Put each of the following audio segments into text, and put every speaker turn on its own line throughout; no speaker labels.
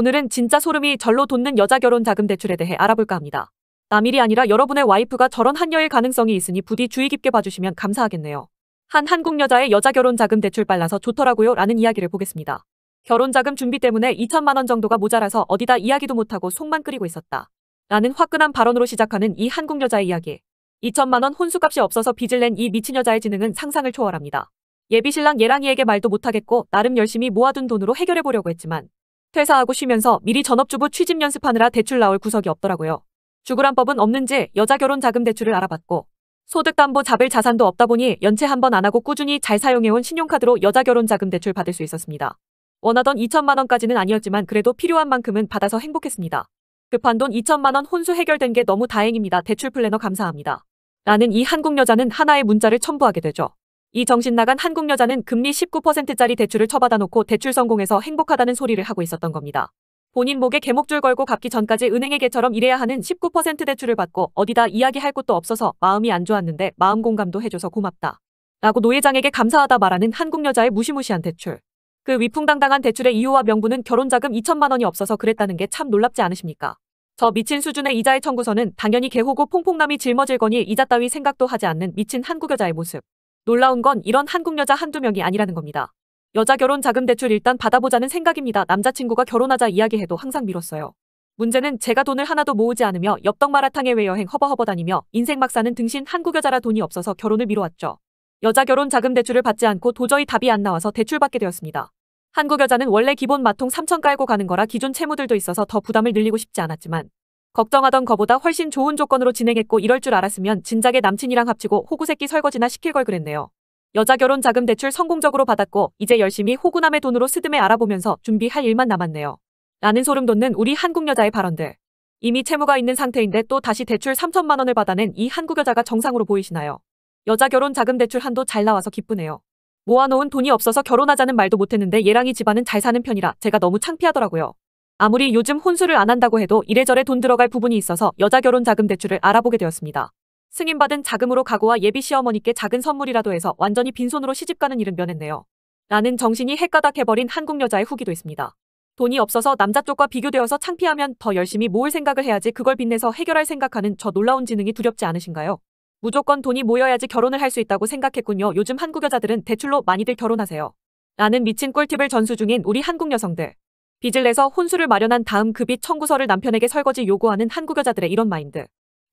오늘은 진짜 소름이 절로 돋는 여자 결혼 자금 대출에 대해 알아볼까 합니다. 남일이 아니라 여러분의 와이프가 저런 한녀일 가능성이 있으니 부디 주의 깊게 봐주시면 감사하겠네요. 한 한국 여자의 여자 결혼 자금 대출 빨라서 좋더라고요 라는 이야기를 보겠습니다. 결혼 자금 준비 때문에 2천만 원 정도가 모자라서 어디다 이야기도 못하고 속만 끓이고 있었다. 라는 화끈한 발언으로 시작하는 이 한국 여자의 이야기. 2천만 원 혼수값이 없어서 빚을 낸 이 미친 여자의 지능은 상상을 초월합니다. 예비신랑 예랑이에게 말도 못하겠고 나름 열심히 모아둔 돈으로 해결해보려고 했지만 퇴사하고 쉬면서 미리 전업주부 취직 연습하느라 대출 나올 구석이 없더라고요. 죽구란법은 없는지 여자 결혼 자금 대출을 알아봤고 소득담보 잡을 자산도 없다 보니 연체 한번 안 하고 꾸준히 잘 사용해온 신용카드로 여자 결혼 자금 대출 받을 수 있었습니다. 원하던 2천만 원까지는 아니었지만 그래도 필요한 만큼은 받아서 행복했습니다. 급한 돈 2천만 원 혼수 해결된 게 너무 다행입니다. 대출 플래너 감사합니다. 라는 이 한국 여자는 하나의 문자를 첨부하게 되죠. 이 정신 나간 한국 여자는 금리 19%짜리 대출을 쳐받아 놓고 대출 성공해서 행복하다는 소리를 하고 있었던 겁니다. 본인 목에 개목줄 걸고 갚기 전까지 은행의 개처럼 일해야 하는 19% 대출을 받고 어디다 이야기할 곳도 없어서 마음이 안 좋았는데 마음 공감도 해줘서 고맙다. 라고 노예장에게 감사하다 말하는 한국 여자의 무시무시한 대출. 그 위풍당당한 대출의 이유와 명분은 결혼자금 2천만 원이 없어서 그랬다는 게 참 놀랍지 않으십니까? 저 미친 수준의 이자의 청구서는 당연히 개호고 퐁퐁남이 짊어질 거니 이자 따위 생각도 하지 않는 미친 한국 여자의 모습. 놀라운 건 이런 한국 여자 한두 명이 아니라는 겁니다. 여자 결혼 자금 대출 일단 받아보자는 생각입니다. 남자친구가 결혼하자 이야기해도 항상 미뤘어요. 문제는 제가 돈을 하나도 모으지 않으며 엽떡마라탕에 외여행 허버허버 다니며 인생 막사는 등신 한국 여자라 돈이 없어서 결혼을 미뤄왔죠. 여자 결혼 자금 대출을 받지 않고 도저히 답이 안 나와서 대출받게 되었습니다. 한국 여자는 원래 기본 마통 3천 깔고 가는 거라 기존 채무들도 있어서 더 부담을 늘리고 싶지 않았지만 걱정하던 거보다 훨씬 좋은 조건으로 진행했고 이럴 줄 알았으면 진작에 남친이랑 합치고 호구새끼 설거지나 시킬 걸 그랬네요. 여자 결혼 자금 대출 성공적으로 받았고 이제 열심히 호구남의 돈으로 스듬해 알아보면서 준비할 일만 남았네요. 라는 소름 돋는 우리 한국 여자의 발언들. 이미 채무가 있는 상태인데 또 다시 대출 3천만 원을 받아낸 이 한국 여자가 정상으로 보이시나요? 여자 결혼 자금 대출 한도 잘 나와서 기쁘네요. 모아놓은 돈이 없어서 결혼하자는 말도 못했는데 얘랑이 집안은 잘 사는 편이라 제가 너무 창피하더라고요. 아무리 요즘 혼수를 안 한다고 해도 이래저래 돈 들어갈 부분이 있어서 여자 결혼 자금 대출을 알아보게 되었습니다. 승인받은 자금으로 가고와 예비 시어머니께 작은 선물이라도 해서 완전히 빈손으로 시집가는 일은 면했네요. 라는 정신이 헷가닥해버린 한국 여자의 후기도 있습니다. 돈이 없어서 남자 쪽과 비교되어서 창피하면 더 열심히 모을 생각을 해야지 그걸 빚내서 해결할 생각하는 저 놀라운 지능이 두렵지 않으신가요? 무조건 돈이 모여야지 결혼을 할 수 있다고 생각했군요. 요즘 한국 여자들은 대출로 많이들 결혼하세요. 라는 미친 꿀팁을 전수 중인 우리 한국 여성들. 빚을 내서 혼수를 마련한 다음 그빚 청구서를 남편에게 설거지 요구하는 한국 여자들의 이런 마인드.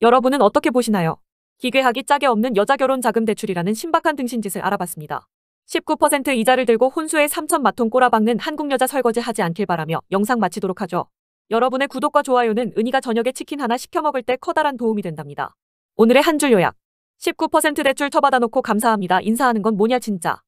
여러분은 어떻게 보시나요? 기괴하기 짝에 없는 여자 결혼 자금 대출이라는 신박한 등신짓을 알아봤습니다. 19% 이자를 들고 혼수에 3천 마통 꼬라박는 한국 여자 설거지 하지 않길 바라며 영상 마치도록 하죠. 여러분의 구독과 좋아요는 은희가 저녁에 치킨 하나 시켜 먹을 때 커다란 도움이 된답니다. 오늘의 한 줄 요약. 19% 대출 터받아놓고 감사합니다. 인사하는 건 뭐냐 진짜.